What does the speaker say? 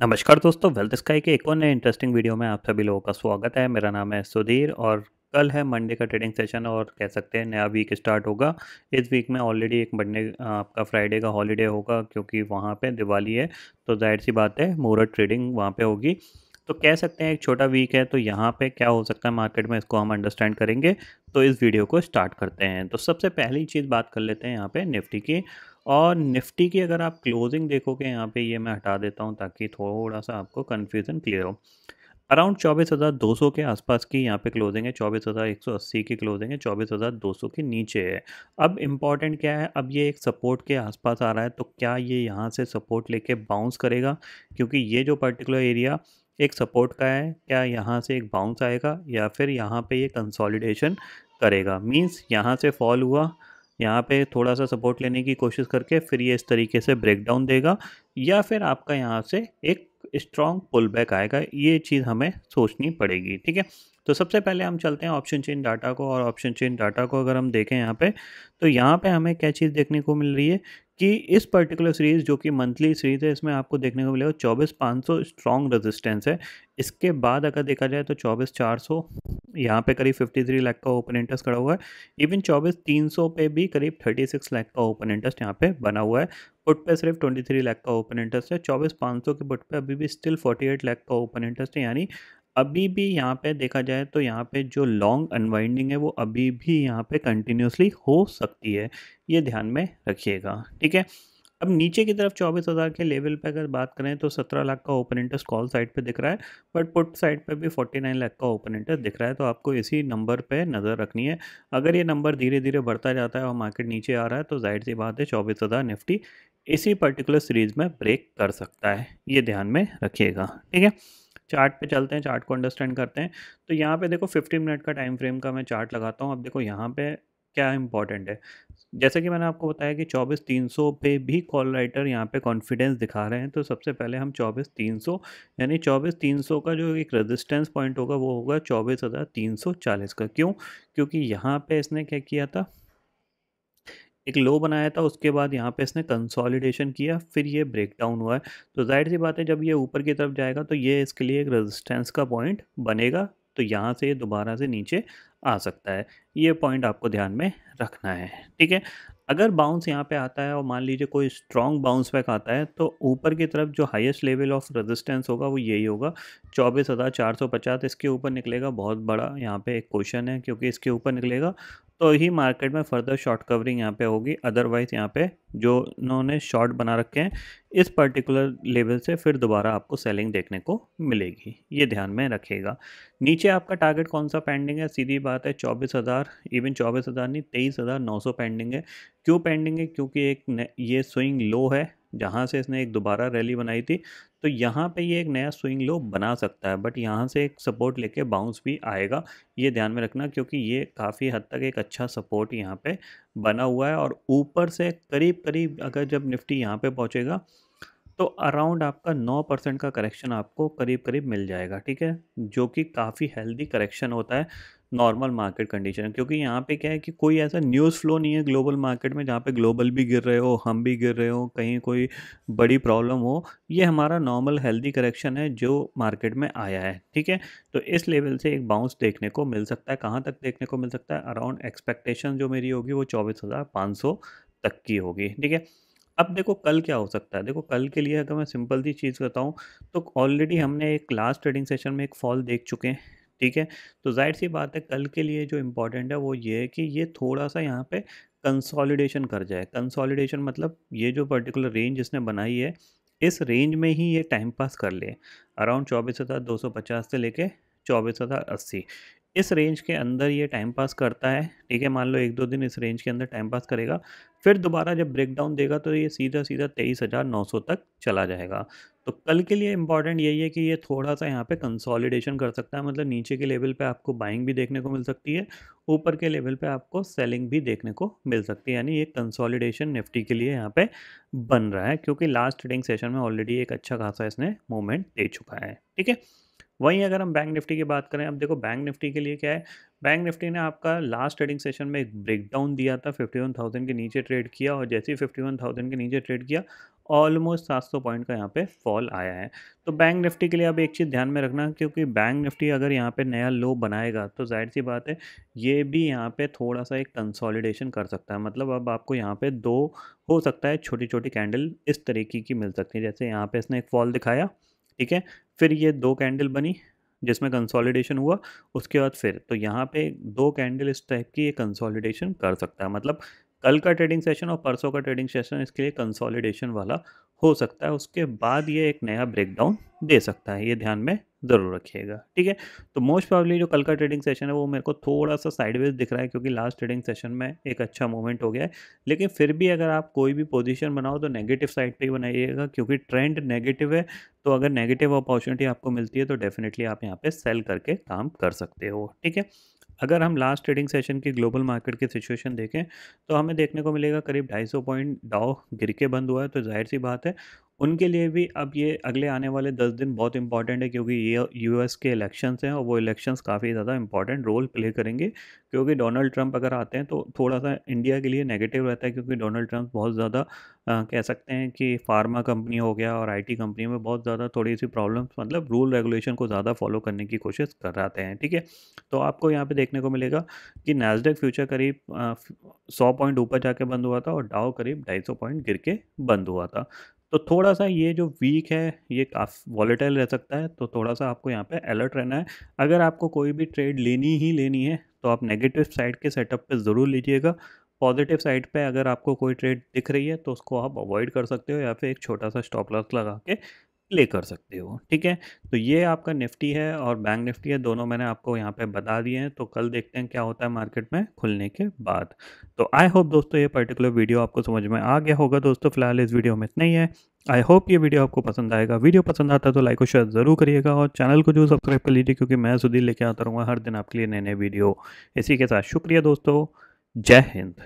नमस्कार दोस्तों wealth sky के एक और नए इंटरेस्टिंग वीडियो में आप सभी लोगों का स्वागत है मेरा नाम है सुधीर और कल है मंडे का ट्रेडिंग सेशन और कह सकते हैं नया वीक स्टार्ट होगा इस वीक में ऑलरेडी एक मंडे आपका फ्राइडे का हॉलीडे होगा क्योंकि वहाँ पे दिवाली है तो जाहिर सी बात है मुहूर्त ट्रेडिंग वहाँ पर होगी तो कह सकते हैं एक छोटा वीक है तो यहाँ पे क्या हो सकता है मार्केट में इसको हम अंडरस्टैंड करेंगे तो इस वीडियो को स्टार्ट करते हैं तो सबसे पहली चीज़ बात कर लेते हैं यहाँ पे निफ्टी की और निफ्टी की अगर आप क्लोजिंग देखोगे यहाँ पे ये मैं हटा देता हूँ ताकि थोड़ा सा आपको कन्फ्यूज़न क्लियर हो अराउंड चौबीस हज़ार दो सौ के आसपास की यहाँ पे क्लोजिंग है चौबीस हज़ार एक सौ अस्सी की क्लोजिंग है चौबीस हज़ार दो सौ के नीचे है अब इम्पॉर्टेंट क्या है अब ये एक सपोर्ट के आसपास आ रहा है तो क्या ये यहाँ से सपोर्ट लेके बाउंस करेगा क्योंकि ये जो पर्टिकुलर एरिया एक सपोर्ट का है क्या यहाँ से एक बाउंस आएगा या फिर यहाँ पर ये कंसॉलिडेशन करेगा मीन्स यहाँ से फॉल हुआ यहाँ पे थोड़ा सा सपोर्ट लेने की कोशिश करके फिर ये इस तरीके से ब्रेकडाउन देगा या फिर आपका यहाँ से एक स्ट्रॉन्ग पुल बैक आएगा ये चीज़ हमें सोचनी पड़ेगी ठीक है तो सबसे पहले हम चलते हैं ऑप्शन चेन डाटा को और ऑप्शन चेन डाटा को अगर हम देखें यहाँ पे तो यहाँ पे हमें क्या चीज़ देखने को मिल रही है कि इस पर्टिकुलर सीरीज़ जो कि मंथली सीरीज़ है इसमें आपको देखने को मिलेगा चौबीस पाँच सौ स्ट्रॉन्ग रेजिस्टेंस है इसके बाद अगर देखा जाए तो चौबीस चार सौ यहाँ पे करीब फिफ्टी थ्री लैख का ओपन इंटरेस्ट खड़ा हुआ है इवन चौबीस तीन सौ पे भी करीब थर्टी सिक्स लैख का ओपन इंटरेस्ट यहाँ पे बना हुआ है पुट पे सिर्फ ट्वेंटी थ्री लैख का ओपन इंटरेस्ट है चौबीस पाँच सौ के पुट पे अभी भी स्टिल फोर्टी एट लैख का ओपन इंटरेस्ट है यानी अभी भी यहाँ पे देखा जाए तो यहाँ पे जो लॉन्ग अनवाइंडिंग है वो अभी भी यहाँ पे कंटिन्यूसली हो सकती है ये ध्यान में रखिएगा ठीक है अब नीचे की तरफ चौबीस हज़ार के लेवल पे अगर बात करें तो सत्रह लाख का ओपन इंटरेस्ट कॉल साइड पे दिख रहा है बट पुट साइड पे भी फोर्टी नाइन लाख का ओपन इंटरेस्ट दिख रहा है तो आपको इसी नंबर पे नज़र रखनी है अगर ये नंबर धीरे धीरे बढ़ता जाता है और मार्केट नीचे आ रहा है तो जाहिर सी बात है चौबीस हज़ार निफ्टी इसी पर्टिकुलर सीरीज़ में ब्रेक कर सकता है ये ध्यान में रखिएगा ठीक है चार्ट पे चलते हैं चार्ट को अंडरस्टैंड करते हैं तो यहाँ पे देखो 15 मिनट का टाइम फ्रेम का मैं चार्ट लगाता हूँ अब देखो यहाँ पे क्या इंपॉर्टेंट है जैसे कि मैंने आपको बताया कि चौबीस तीन सौ पे भी कॉल राइटर यहाँ पे कॉन्फिडेंस दिखा रहे हैं तो सबसे पहले हम चौबीस तीन सौ यानी चौबीस तीन सौ का जो एक रेजिस्टेंस पॉइंट होगा वो होगा चौबीस हज़ार तीन सौ चालीस का क्यों क्योंकि यहाँ पे इसने क्या किया था एक लो बनाया था उसके बाद यहाँ पे इसने कंसोलिडेशन किया फिर ये ब्रेक डाउन हुआ है तो जाहिर सी बात है जब ये ऊपर की तरफ जाएगा तो ये इसके लिए एक रेजिस्टेंस का पॉइंट बनेगा तो यहाँ से ये दोबारा से नीचे आ सकता है ये पॉइंट आपको ध्यान में रखना है ठीक है अगर बाउंस यहाँ पे आता है और मान लीजिए कोई स्ट्रॉन्ग बाउंस बैक आता है तो ऊपर की तरफ जो हाईएस्ट लेवल ऑफ रेजिस्टेंस होगा वो यही होगा चौबीस हज़ार चार सौ पचास इसके ऊपर निकलेगा बहुत बड़ा यहाँ पे एक क्वेश्चन है क्योंकि इसके ऊपर निकलेगा तो ही मार्केट में फर्दर शॉर्ट कवरिंग यहाँ पे होगी अदरवाइज़ यहाँ पे जो उन्होंने शॉर्ट बना रखे हैं इस पर्टिकुलर लेवल से फिर दोबारा आपको सेलिंग देखने को मिलेगी ये ध्यान में रखिएगा नीचे आपका टारगेट कौन सा पेंडिंग है सीधी बात है चौबीस हज़ार इवन चौबीस हज़ार नहीं तेईस हज़ार नौ सौ पेंडिंग है क्यों पेंडिंग है क्योंकि एक ये स्विंग लो है जहाँ से इसने एक दोबारा रैली बनाई थी तो यहाँ पे ये एक नया स्विंग लो बना सकता है बट यहाँ से एक सपोर्ट लेके बाउंस भी आएगा ये ध्यान में रखना क्योंकि ये काफ़ी हद तक एक अच्छा सपोर्ट यहाँ पे बना हुआ है और ऊपर से करीब करीब अगर जब निफ्टी यहाँ पे पहुँचेगा तो अराउंड आपका नौ परसेंट का करेक्शन आपको करीब करीब मिल जाएगा ठीक है जो कि काफ़ी हेल्दी करेक्शन होता है नॉर्मल मार्केट कंडीशन क्योंकि यहाँ पे क्या है कि कोई ऐसा न्यूज़ फ्लो नहीं है ग्लोबल मार्केट में जहाँ पे ग्लोबल भी गिर रहे हो हम भी गिर रहे हो कहीं कोई बड़ी प्रॉब्लम हो ये हमारा नॉर्मल हेल्दी करेक्शन है जो मार्केट में आया है ठीक है तो इस लेवल से एक बाउंस देखने को मिल सकता है कहाँ तक देखने को मिल सकता है अराउंड एक्सपेक्टेशन जो मेरी होगी वो चौबीस तक की होगी ठीक है अब देखो कल क्या हो सकता है देखो कल के लिए अगर मैं सिंपल सी चीज़ बताऊँ तो ऑलरेडी हमने एक लास्ट ट्रेडिंग सेशन में एक फॉल देख चुके हैं ठीक है तो जाहिर सी बात है कल के लिए जो इम्पोर्टेंट है वो ये है कि ये थोड़ा सा यहाँ पे कंसोलिडेशन कर जाए कंसोलिडेशन मतलब ये जो पर्टिकुलर रेंज इसने बनाई है इस रेंज में ही ये टाइम पास कर ले अराउंड चौबीस हज़ार दो सौ पचास से लेके चौबीस हज़ार अस्सी इस रेंज के अंदर ये टाइम पास करता है ठीक है मान लो एक दो दिन इस रेंज के अंदर टाइम पास करेगा फिर दोबारा जब ब्रेक डाउन देगा तो ये सीधा सीधा तेईस हज़ार नौ सौ तक चला जाएगा तो कल के लिए इम्पॉर्टेंट यही है कि ये थोड़ा सा यहाँ पे कंसोलिडेशन कर सकता है मतलब नीचे के लेवल पे आपको बाइंग भी देखने को मिल सकती है ऊपर के लेवल पे आपको सेलिंग भी देखने को मिल सकती है यानी ये कंसोलिडेशन निफ्टी के लिए यहाँ पर बन रहा है क्योंकि लास्ट ट्रेडिंग सेशन में ऑलरेडी एक अच्छा खासा इसने मूवमेंट दे चुका है ठीक है वहीं अगर हम बैंक निफ्टी की बात करें अब देखो बैंक निफ्टी के लिए क्या है बैंक निफ्टी ने आपका लास्ट ट्रेडिंग सेशन में एक ब्रेकडाउन दिया था 51,000 के नीचे ट्रेड किया और जैसे ही 51,000 के नीचे ट्रेड किया ऑलमोस्ट सात सौ पॉइंट का यहाँ पे फॉल आया है तो बैंक निफ्टी के लिए अब एक चीज़ ध्यान में रखना क्योंकि बैंक निफ्टी अगर यहाँ पे नया लो बनाएगा तो जाहिर सी बात है ये भी यहाँ पे थोड़ा सा एक कंसोलिडेशन कर सकता है मतलब अब आपको यहाँ पे दो हो सकता है छोटी छोटी कैंडल इस तरीके की मिल सकती है जैसे यहाँ पे इसने एक फॉल दिखाया ठीक है फिर ये दो कैंडल बनी जिसमें कंसोलिडेशन हुआ उसके बाद फिर तो यहाँ पे दो कैंडल इस टाइप की ये कंसोलिडेशन कर सकता है मतलब कल का ट्रेडिंग सेशन और परसों का ट्रेडिंग सेशन इसके लिए कंसोलिडेशन वाला हो सकता है उसके बाद ये एक नया ब्रेकडाउन दे सकता है ये ध्यान में ज़रूर रखिएगा ठीक है तो मोस्ट प्रॉब्ली जो कल का ट्रेडिंग सेशन है वो मेरे को थोड़ा सा साइडवेज दिख रहा है क्योंकि लास्ट ट्रेडिंग सेशन में एक अच्छा मूवमेंट हो गया है लेकिन फिर भी अगर आप कोई भी पोजीशन बनाओ तो नेगेटिव साइड पे ही बनाइएगा क्योंकि ट्रेंड नेगेटिव है तो अगर नेगेटिव अपॉर्चुनिटी आपको मिलती है तो डेफिनेटली आप यहाँ पर सेल करके काम कर सकते हो ठीक है अगर हम लास्ट ट्रेडिंग सेशन की ग्लोबल मार्केट की सिचुएशन देखें तो हमें देखने को मिलेगा करीब 250 पॉइंट डाओ गिर के बंद हुआ है तो जाहिर सी बात है उनके लिए भी अब ये अगले आने वाले दस दिन बहुत इंपॉर्टेंट है क्योंकि ये यूएस के इलेक्शंस हैं और वो इलेक्शंस काफ़ी ज़्यादा इंपॉर्टेंट रोल प्ले करेंगे क्योंकि डोनाल्ड ट्रंप अगर आते हैं तो थोड़ा सा इंडिया के लिए नेगेटिव रहता है क्योंकि डोनाल्ड ट्रंप बहुत ज़्यादा कह सकते हैं कि फार्मा कंपनी हो गया और आई कंपनी में बहुत ज़्यादा थोड़ी सी प्रॉब्लम्स मतलब रूल रेगुलेशन को ज़्यादा फॉलो करने की कोशिश कर रहे हैं ठीक है तो आपको यहाँ पे देखने को मिलेगा कि नैसडेक फ्यूचर करीब सौ पॉइंट ऊपर जाके बंद हुआ था और डाओ करीब ढाई सौ पॉइंट गिर के बंद हुआ था तो थोड़ा सा ये जो वीक है ये काफ़ी वॉलेटाइल रह सकता है तो थोड़ा सा आपको यहाँ पे अलर्ट रहना है अगर आपको कोई भी ट्रेड लेनी ही लेनी है तो आप नेगेटिव साइड के सेटअप पे ज़रूर लीजिएगा पॉजिटिव साइड पे अगर आपको कोई ट्रेड दिख रही है तो उसको आप अवॉइड कर सकते हो या फिर एक छोटा सा स्टॉप लॉस लगा के प्ले कर सकते हो ठीक है तो ये आपका निफ्टी है और बैंक निफ्टी है दोनों मैंने आपको यहाँ पे बता दिए हैं तो कल देखते हैं क्या होता है मार्केट में खुलने के बाद तो आई होप दोस्तों ये पर्टिकुलर वीडियो आपको समझ में आ गया होगा दोस्तों फिलहाल इस वीडियो में इतना ही है आई होप ये वीडियो आपको पसंद आएगा वीडियो पसंद आता है तो लाइक और शेयर ज़रूर करिएगा और चैनल को जो सब्सक्राइब कर लीजिए क्योंकि मैं सुधीर लेके आता रहूँगा हर दिन आपके लिए नए नए वीडियो इसी के साथ शुक्रिया दोस्तों जय हिंद